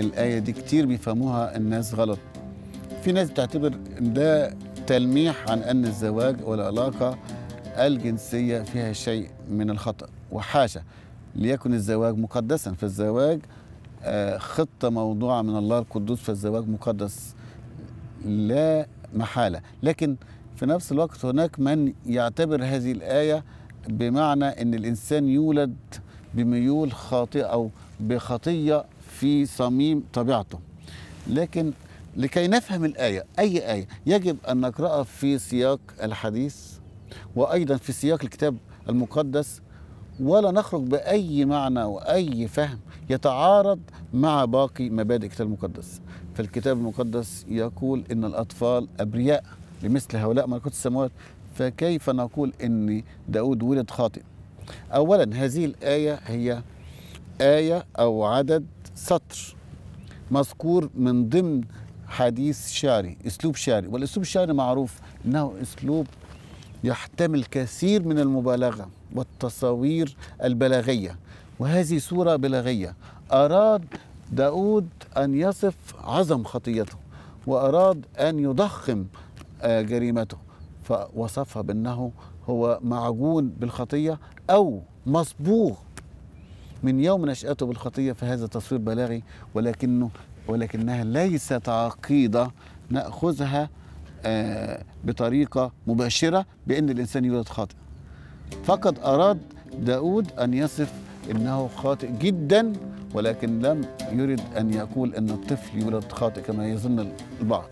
الآية دي كتير بيفهموها الناس غلط في ناس بتعتبر ده تلميح عن أن الزواج والعلاقة الجنسية فيها شيء من الخطأ وحاشا ليكن الزواج مقدسا فالزواج آه، خطة موضوعة من الله القدوس فالزواج مقدس لا محالة لكن في نفس الوقت هناك من يعتبر هذه الآية بمعنى أن الإنسان يولد بميول خاطئة أو بخطية في صميم طبيعته لكن لكي نفهم الآية أي آية يجب أن نقرأها في سياق الحديث وأيضا في سياق الكتاب المقدس ولا نخرج بأي معنى وأي فهم يتعارض مع باقي مبادئ الكتاب المقدس فالكتاب المقدس يقول إن الأطفال أبرياء لمثل هؤلاء ملكوت السماوات فكيف نقول إن داود ولد خاطئ أولا هذه الآية هي آية أو عدد سطر مذكور من ضمن حديث شعري اسلوب شعري والاسلوب الشعري معروف انه اسلوب يحتمل كثير من المبالغه والتصاوير البلاغيه وهذه صوره بلاغيه اراد داود ان يصف عظم خطيته واراد ان يضخم آه، جريمته فوصفها بانه هو معجون بالخطيه او مصبوغ من يوم نشأته بالخطية فهذا تصوير بلاغي ولكنه ولكنها ليست عقيدة نأخذها آه، بطريقة مباشرة بأن الإنسان يولد خاطئ فقد أراد داود أن يصف أنه خاطئ جدا ولكن لم يرد أن يقول أن الطفل يولد خاطئ كما يظن البعض